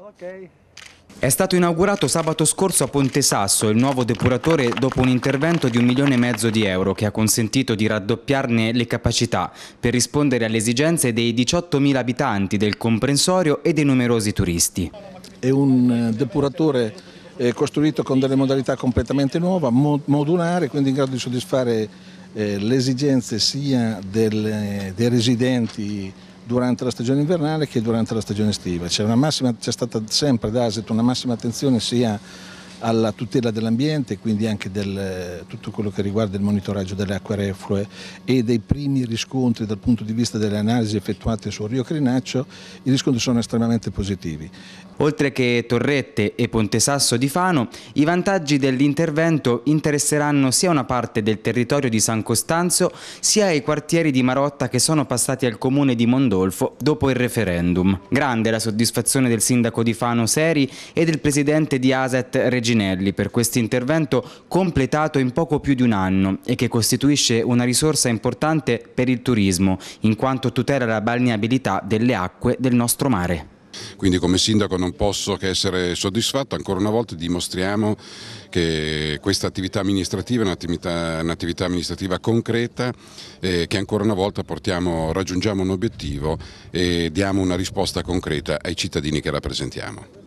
Ok. È stato inaugurato sabato scorso a Ponte Sasso il nuovo depuratore dopo un intervento di un milione e mezzo di euro che ha consentito di raddoppiarne le capacità per rispondere alle esigenze dei 18.000 abitanti del comprensorio e dei numerosi turisti. È un eh, depuratore eh, costruito con delle modalità completamente nuove, modulare, quindi in grado di soddisfare eh, le esigenze sia del, dei residenti durante la stagione invernale che durante la stagione estiva. C'è, stata sempre da Aset una massima attenzione sia alla tutela dell'ambiente, quindi anche del tutto quello che riguarda il monitoraggio delle acque reflue e dei primi riscontri dal punto di vista delle analisi effettuate sul Rio Crinaccio, i riscontri sono estremamente positivi. Oltre che Torrette e Ponte Sasso di Fano, i vantaggi dell'intervento interesseranno sia una parte del territorio di San Costanzo, sia i quartieri di Marotta che sono passati al comune di Mondolfo dopo il referendum. Grande la soddisfazione del sindaco di Fano Seri e del presidente di ASET Regionale Ginelli per questo intervento completato in poco più di un anno e che costituisce una risorsa importante per il turismo, in quanto tutela la balneabilità delle acque del nostro mare. Quindi come sindaco non posso che essere soddisfatto, ancora una volta dimostriamo che questa attività amministrativa è un'attività un amministrativa concreta e eh, che ancora una volta portiamo, raggiungiamo un obiettivo e diamo una risposta concreta ai cittadini che rappresentiamo.